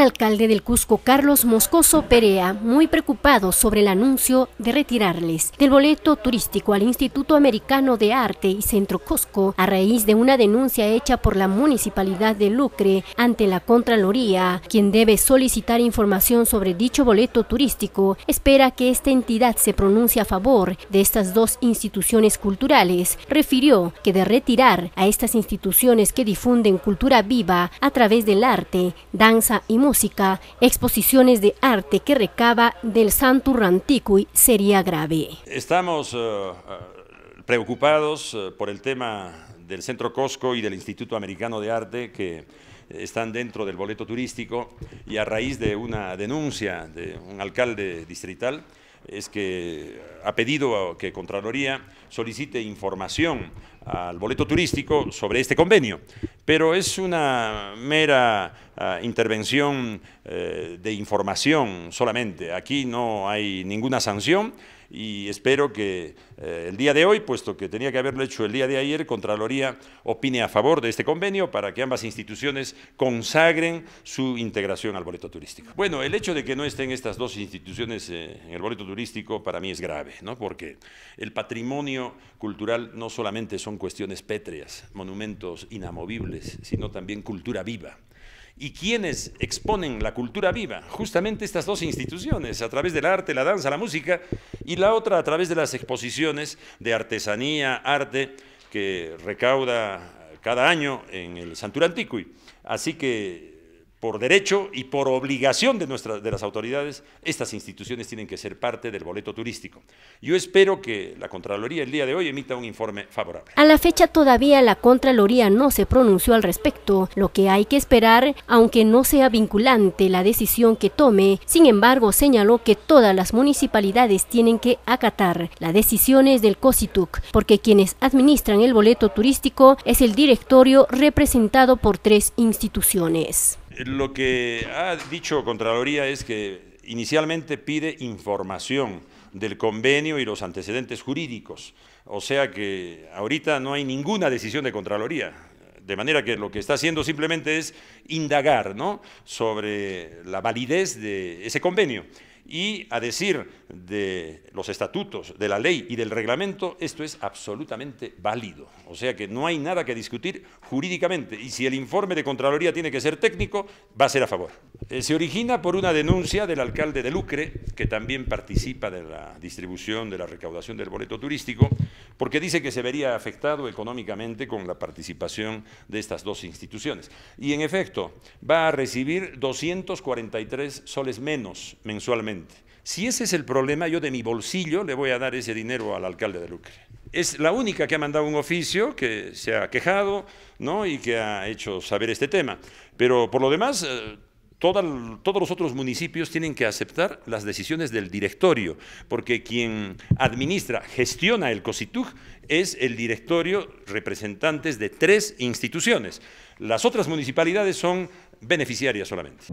alcalde del Cusco, Carlos Moscoso Perea, muy preocupado sobre el anuncio de retirarles del boleto turístico al Instituto Americano de Arte y Centro Cusco a raíz de una denuncia hecha por la Municipalidad de Lucre ante la Contraloría, quien debe solicitar información sobre dicho boleto turístico, espera que esta entidad se pronuncie a favor de estas dos instituciones culturales. Refirió que de retirar a estas instituciones que difunden cultura viva a través del arte, danza y música, música, exposiciones de arte que recaba del Santurranticui sería grave. Estamos eh, eh, preocupados eh, por el tema del Centro Cosco y del Instituto Americano de Arte que están dentro del boleto turístico y a raíz de una denuncia de un alcalde distrital es que ha pedido que Contraloría solicite información al boleto turístico sobre este convenio pero es una mera ah, intervención eh, de información solamente. Aquí no hay ninguna sanción y espero que eh, el día de hoy, puesto que tenía que haberlo hecho el día de ayer, Contraloría opine a favor de este convenio para que ambas instituciones consagren su integración al boleto turístico. Bueno, el hecho de que no estén estas dos instituciones eh, en el boleto turístico para mí es grave, ¿no? porque el patrimonio cultural no solamente son cuestiones pétreas, monumentos inamovibles, sino también cultura viva. ¿Y quienes exponen la cultura viva? Justamente estas dos instituciones, a través del arte, la danza, la música, y la otra a través de las exposiciones de artesanía, arte, que recauda cada año en el Santuranticui. Así que por derecho y por obligación de, nuestras de las autoridades, estas instituciones tienen que ser parte del boleto turístico. Yo espero que la Contraloría el día de hoy emita un informe favorable. A la fecha todavía la Contraloría no se pronunció al respecto, lo que hay que esperar, aunque no sea vinculante la decisión que tome. Sin embargo, señaló que todas las municipalidades tienen que acatar las decisiones del COSITUC, porque quienes administran el boleto turístico es el directorio representado por tres instituciones lo que ha dicho Contraloría es que inicialmente pide información del convenio y los antecedentes jurídicos. O sea que ahorita no hay ninguna decisión de Contraloría. De manera que lo que está haciendo simplemente es indagar ¿no? sobre la validez de ese convenio y a decir de los estatutos, de la ley y del reglamento, esto es absolutamente válido. O sea que no hay nada que discutir jurídicamente. Y si el informe de Contraloría tiene que ser técnico, va a ser a favor. Eh, se origina por una denuncia del alcalde de Lucre, que también participa de la distribución, de la recaudación del boleto turístico, porque dice que se vería afectado económicamente con la participación de estas dos instituciones. Y en efecto, va a recibir 243 soles menos mensualmente si ese es el problema, yo de mi bolsillo le voy a dar ese dinero al alcalde de Lucre. Es la única que ha mandado un oficio que se ha quejado ¿no? y que ha hecho saber este tema. Pero por lo demás, eh, todos los otros municipios tienen que aceptar las decisiones del directorio, porque quien administra, gestiona el COSITUG es el directorio representantes de tres instituciones. Las otras municipalidades son beneficiarias solamente.